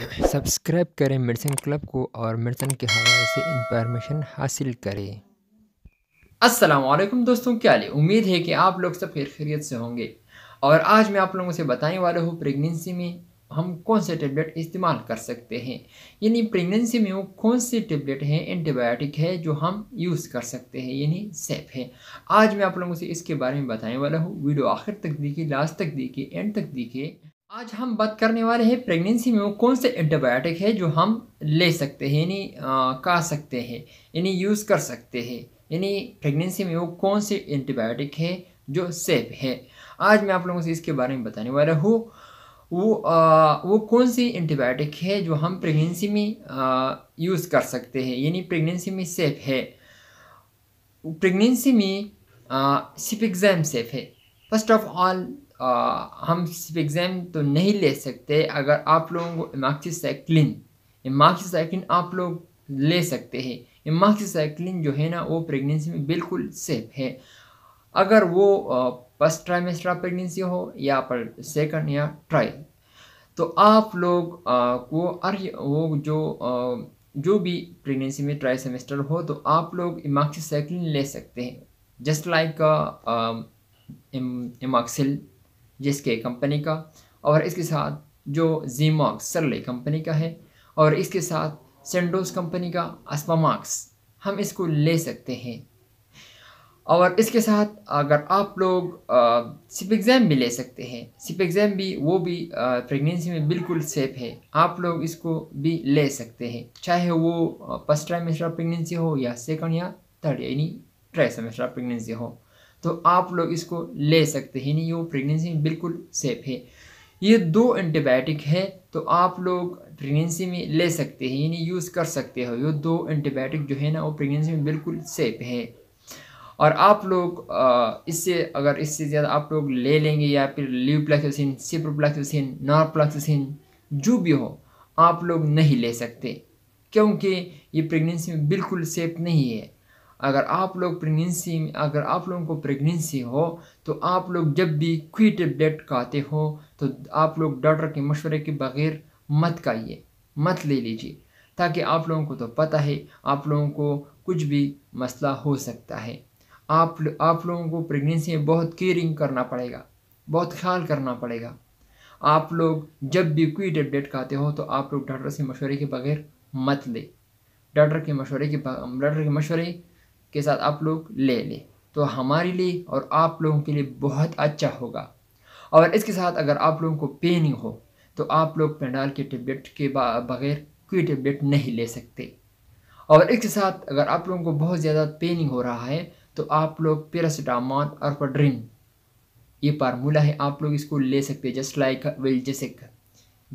subscribe करें medicine club को और मेडिसिन के हवाले से इंफॉर्मेशन हासिल करें असलम दोस्तों क्या ले उम्मीद है कि आप लोग सब खैर खैरियत से होंगे और आज मैं आप लोगों से बताने वाला हूँ प्रेगनेंसी में हम कौन से टेबलेट इस्तेमाल कर सकते हैं यानी प्रेगनेंसी में वो कौन से टेबलेट हैं एंटीबायोटिक है जो हम यूज़ कर सकते हैं यानी सेफ है आज मैं आप लोगों से इसके बारे में बताने वाला हूँ वीडियो आखिर तक देखिए लास्ट तक देखिए एंड तक देखिए आज हम बात करने वाले हैं प्रेगनेंसी में वो कौन से एंटीबायोटिक है जो हम ले सकते हैं यानी खा सकते हैं यानी यूज़ कर सकते हैं यानी प्रेगनेंसी में वो कौन से एंटीबायोटिक है जो सेफ है आज मैं आप लोगों से इसके बारे में बताने वाला हूँ वो आ, वो कौन सी एंटीबायोटिक है जो हम प्रेगनेंसी में यूज़ कर सकते हैं यानी प्रेगनेंसी में सेफ है प्रेगनेंसी में सिप एग्ज़ाम सेफ है फर्स्ट ऑफ ऑल आ, हम सिर्फ एग्ज़ाम तो नहीं ले सकते अगर आप लोगों को इमाक्सीसाइक्लिन इमाक्सीसाइक्लिन आप लोग ले सकते हैं इमाक्सीसाइक्लिन जो है ना वो प्रेगनेंसी में बिल्कुल सेफ है अगर वो फर्स्ट ट्राइमेस्टर प्रेगनेंसी हो या पर सेकंड या ट्राई तो आप लोग को वो वो जो आ, जो भी प्रेगनेंसी में ट्राई सेमेस्टर हो तो आप लोग इमाक्सीसाइक्लिन ले सकते हैं जस्ट लाइक इमाक्सिल जिसके कंपनी का और इसके साथ जो जीमॉक्स सरले कंपनी का है और इसके साथ सेंडोस कंपनी का अस्पामाक्स हम इसको ले सकते हैं और इसके साथ अगर आप लोग सिप एग्ज़ाम भी ले सकते हैं सिप एग्ज़ाम भी वो भी प्रेगनेंसी में बिल्कुल सेफ़ है आप लोग इसको भी ले सकते हैं चाहे वो फर्स्ट ट्राइमेस्टर प्रेगनेंसी हो या सेकंड या थर्ड यानी ट्राई सेमेस्टर प्रेगनेंसी हो तो आप लोग इसको ले सकते हैं नहीं वो प्रेगनेंसी में बिल्कुल सेफ है ये दो एंटीबायोटिक है तो आप लोग प्रेगनेंसी में ले सकते हैं यानी यूज़ कर सकते हो ये दो एंटीबायोटिक जो है ना वो प्रेगनेंसी में बिल्कुल सेफ है और आप लोग इससे अगर इससे ज़्यादा आप लोग ले लेंगे या फिर ल्यूप्लाक्सिन सिप्रोप्लाक्सिन नॉर्प्लाक्सिन जो भी हो आप लोग नहीं ले सकते क्योंकि ये प्रेगनेंसी में बिल्कुल सेफ नहीं है अगर आप लोग प्रेगनेंसी अगर आप लोगों को प्रेगनेंसी हो तो आप लोग जब भी क्वी टेबलेट खाते हो तो आप लोग डॉक्टर के मशवरे के बग़ैर मत खाइए मत ले लीजिए ताकि आप लोगों को तो पता है आप लोगों को कुछ भी मसला हो सकता है आप आप लोगों को प्रेगनेंसी में बहुत केयरिंग करना पड़ेगा बहुत ख्याल करना पड़ेगा आप लोग जब भी कोई टेबलेट खाते हो तो आप लोग डॉक्टर से मशवरे के बग़ैर मत ले डॉक्टर के मशवरे के डॉक्टर के मशवरे के साथ आप लोग ले लें तो हमारे लिए और आप लोगों के लिए बहुत अच्छा होगा और इसके साथ अगर आप लोगों को पेनिंग हो तो आप लोग पेंडाल के टेबलेट के बगैर कोई टेबलेट नहीं ले सकते और इसके साथ अगर आप लोगों को बहुत ज़्यादा पेनिंग हो रहा है तो आप लोग पेरासीटामॉल और पड्रिन ये फार्मूला है आप लोग इसको ले सकते हैं जस्ट लाइक जेसिक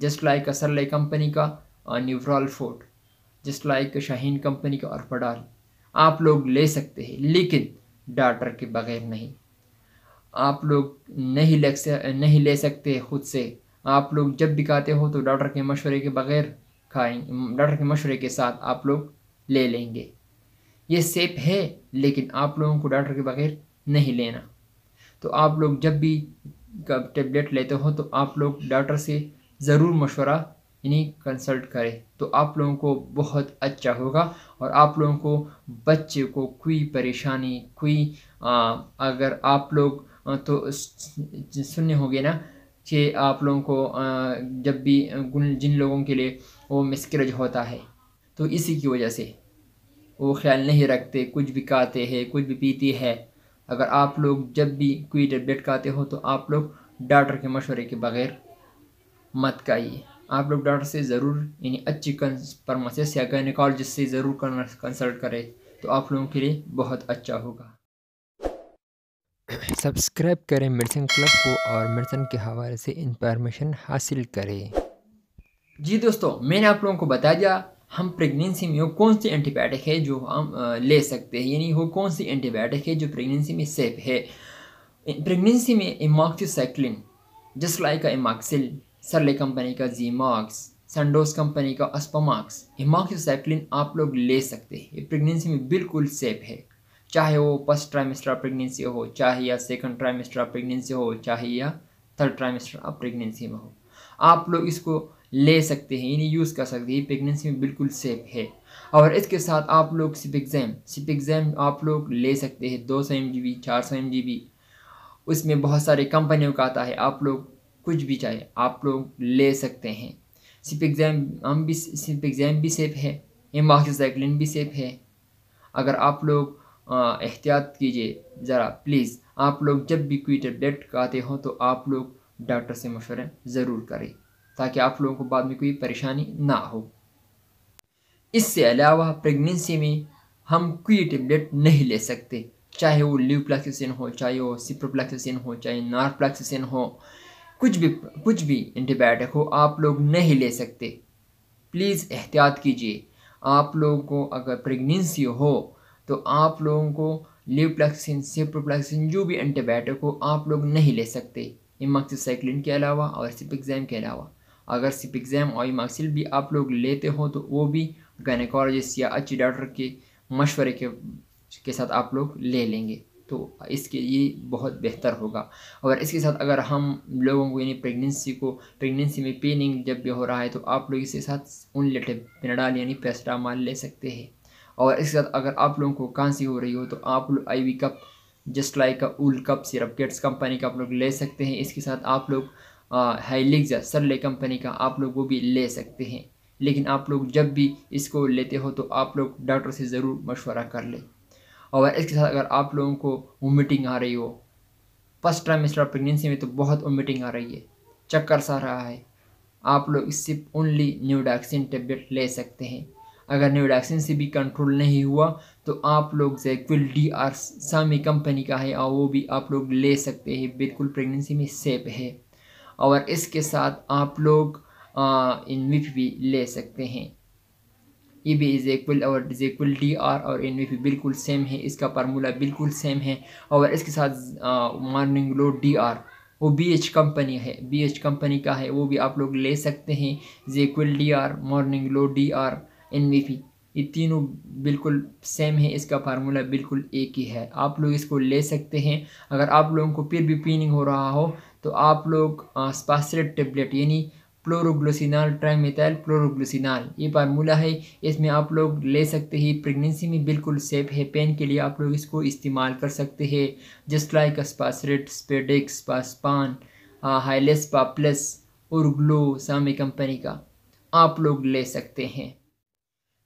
जस्ट लाइक असरलाई कंपनी का न्यूफ्रॉल फोर्ट जस्ट लाइक शाहीन कंपनी का और पडाल आप लोग ले सकते हैं लेकिन डॉक्टर के बगैर नहीं आप लोग नहीं ले नहीं ले सकते ख़ुद से आप लोग जब भी खाते हो तो डॉक्टर के मशवरे के बगैर खाएंगे डॉक्टर के मशवरे के साथ आप लोग ले लेंगे ये सेफ है लेकिन आप लोगों को डॉक्टर के बगैर नहीं लेना तो आप लोग जब भी टेबलेट लेते हो तो आप लोग डॉक्टर से ज़रूर मशवरा इन्हें कंसल्ट करें तो आप लोगों को बहुत अच्छा होगा और आप लोगों को बच्चे को कोई परेशानी कोई अगर आप लोग तो सुनने होंगे ना कि आप लोगों को जब भी जिन लोगों के लिए वो मिसकरेज होता है तो इसी की वजह से वो ख्याल नहीं रखते कुछ भी खाते हैं कुछ भी पीती है अगर आप लोग जब भी कोई टेबलेट खाते हो तो आप लोग डॉक्टर के मशवरे के बग़ैर मत खाइए आप लोग डॉक्टर से ज़रूर यानी अच्छी फार्मासिस्ट या गायनिकोलॉजिस्ट से ज़रूर कंसल्ट करें तो आप लोगों के लिए बहुत अच्छा होगा सब्सक्राइब करें मेडिसिन क्लब को और मेडिसिन के हवाले से इंफॉर्मेशन हासिल करें जी दोस्तों मैंने आप लोगों को बता दिया हम प्रेगनेंसी में वो कौन सी एंटीबायोटिक है जो हम ले सकते हैं यानी वो कौन सी एंटीबायोटिक है जो प्रेगनेंसी में सेफ है प्रेगनेंसी में इमाक्सीसाइक्लिन जस्ट लाइक अ इमाक्सिल सरले कंपनी का जी मार्क्स संडोस कंपनी का अस्पामाक्स हिमाक्सैक्लिन आप लोग ले सकते हैं ये प्रेगनेंसी में बिल्कुल सेफ है चाहे वो फर्स्ट ट्राइमेस्टर प्रेगनेंसी हो चाहे या सेकंड ट्राइमेस्टर प्रेगनेंसी हो चाहे या थर्ड ट्राइमेस्टर प्रेगनेंसी में हो आप लोग इसको ले सकते हैं यानी यूज़ कर सकते हैं प्रेगनेंसी में बिल्कुल सेफ है और इसके साथ आप लोग सिप एग्ज़ाम सिप एग्ज़ाम आप लोग ले सकते हैं दो सौ एम जी बी चार सौ एम जी बी उसमें बहुत सारे कंपनियों का आता है आप लोग कुछ भी चाहे आप लोग ले सकते हैं सिर्फ एग्ज़ाम हम भी सिर्फ एग्ज़ाम भी सेफ है एमाक्साइक्लिन भी सेफ है अगर आप लोग एहतियात कीजिए ज़रा प्लीज़ आप लोग जब भी कोई टेबलेट खाते हो तो आप लोग डॉक्टर से मशवरा ज़रूर करें ताकि आप लोगों को बाद में कोई परेशानी ना हो इससे अलावा प्रेगनेंसी में हम कोई टेबलेट नहीं ले सकते चाहे वो ल्यूप्लाक्सिन हो चाहे वो सिप्रोप्लाक्सिन हो चाहे नारप्लाक्सिन हो कुछ भी कुछ भी एंटीबायोटिक हो आप लोग नहीं ले सकते प्लीज़ एहतियात कीजिए आप लोगों को अगर प्रेगनेंसी हो तो आप लोगों को लिप्लक्सिन सिप्रोप्लक्सिन जो भी एंटीबायोटिक हो आप लोग नहीं ले सकते इमाक्सिसाइक्लिन के अलावा और सिप एग्जाम के अलावा अगर सिप एग्जाम और इमाक्सिल भी आप लोग लेते हो तो वो भी गायनकोलॉजिस्ट या अच्छी डॉक्टर के मशवरे के के साथ आप लोग ले लेंगे तो इसके लिए बहुत बेहतर होगा और इसके साथ अगर हम लोगों को यानी प्रेगनेंसी को प्रेगनेंसी में पेनिंग जब भी हो रहा है तो आप लोग इसके साथ उन लेटे पेनाडाल यानी पेस्टामाल ले सकते हैं और इसके साथ अगर आप लोगों को कांसी हो रही हो तो आप लोग आई वी कप जस्ट लाइक उल कप सिरप गेट्स कंपनी का आप लोग ले सकते हैं इसके साथ आप लोग हाइलिग्जा सरले कंपनी का आप लोग वो भी ले सकते हैं लेकिन आप लोग जब भी इसको लेते हो तो आप लोग डॉक्टर से ज़रूर मशवरा कर लें और इसके साथ अगर आप लोगों को वोमिटिंग आ रही हो फर्स्ट टाइम इस प्रेगनेंसी में तो बहुत वोमिटिंग आ रही है चक्कर सा रहा है आप लोग इससे ओनली न्यूडाक्सिन टेबलेट ले सकते हैं अगर न्यूडाक्सिन से भी कंट्रोल नहीं हुआ तो आप लोग जैक्विल डी आर सामी कंपनी का है और वो भी आप लोग ले सकते हैं बिल्कुल प्रेगनेंसी में सेफ है और इसके साथ आप लोग इन भी ले सकते हैं ये भी इज़ इक्वल और इज़ इक्वल डी आर और एन वी भी बिल्कुल सेम है इसका फार्मूला बिल्कुल सेम है और इसके साथ मॉर्निंग लो डी आर वो बी एच कंपनी है बी एच कंपनी का है वो भी आप लोग ले सकते हैं जेक्वल D R morning low D R N V P ये तीनों बिल्कुल सेम है इसका फार्मूला बिल्कुल एक ही है आप लोग इसको ले सकते हैं अगर आप लोगों को फिर भी पीनिंग हो रहा हो तो आप लोग स्पासरेट टेबलेट यानी प्लोरोग्लोसिनाल ट्राइमिथाइल प्लोरोग्लोसिनाल ये फार्मूला है इसमें आप लोग ले सकते हैं प्रेगनेंसी में बिल्कुल सेफ है पेन के लिए आप लोग इसको इस्तेमाल कर सकते हैं जस्ट लाइक स्पासरेट स्पेडिक्स पासपान हाइलेस पापलस और ग्लो सामी कंपनी का आप लोग ले सकते हैं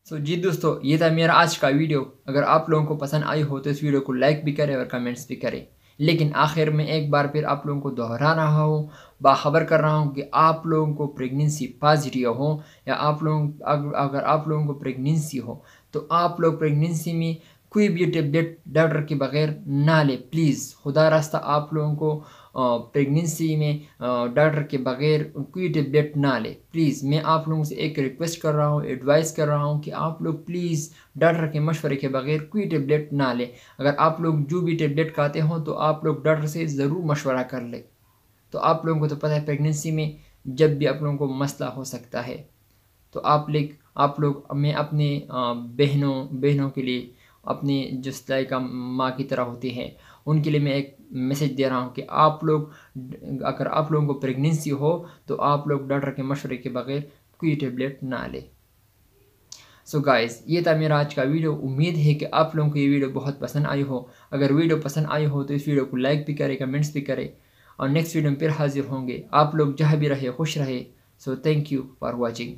सो so, जी दोस्तों ये था मेरा आज का वीडियो अगर आप लोगों को पसंद आई हो तो इस वीडियो को लाइक भी करें और कमेंट्स भी करें लेकिन आखिर में एक बार फिर आप लोगों को दोहरा रहा हूँ बाखबर कर रहा हूँ कि आप लोगों को प्रेगनेंसी पॉजिटिव हो या आप लोगों अगर आप लोगों को प्रेगनेंसी हो तो आप लोग प्रेगनेंसी में कोई भी टेबलेट डॉक्टर के बगैर ना ले प्लीज़ खुदा रास्ता आप लोगों को प्रेगनेंसी में डॉक्टर के बगैर कोई टेबलेट ना ले प्लीज़ मैं आप लोगों से एक रिक्वेस्ट कर रहा हूँ एडवाइस कर रहा हूँ कि आप लोग प्लीज़ डॉक्टर के मशवरे के बगैर कोई टेबलेट ना ले अगर आप लोग जो भी टेबलेट खाते हों तो आप लोग डॉक्टर से ज़रूर मशवरा कर लें तो आप लोगों को तो पता है प्रेगनेंसी में जब भी आप लोगों को मसला हो सकता है तो आप ले आप लोग मैं अपने बहनों बहनों के लिए अपने जो का माँ की तरह होती हैं उनके लिए मैं एक मैसेज दे रहा हूँ कि आप लोग अगर आप लोगों को प्रेगनेंसी हो तो आप लोग डॉक्टर के मशवरे के बगैर कोई टेबलेट ना लें सो so गाइस ये था मेरा आज का वीडियो उम्मीद है कि आप लोगों को ये वीडियो बहुत पसंद आई हो अगर वीडियो पसंद आई हो तो इस वीडियो को लाइक भी करें कमेंट्स भी करें और नेक्स्ट वीडियो में फिर हाजिर होंगे आप लोग जहाँ भी रहे खुश रहे so thank you for watching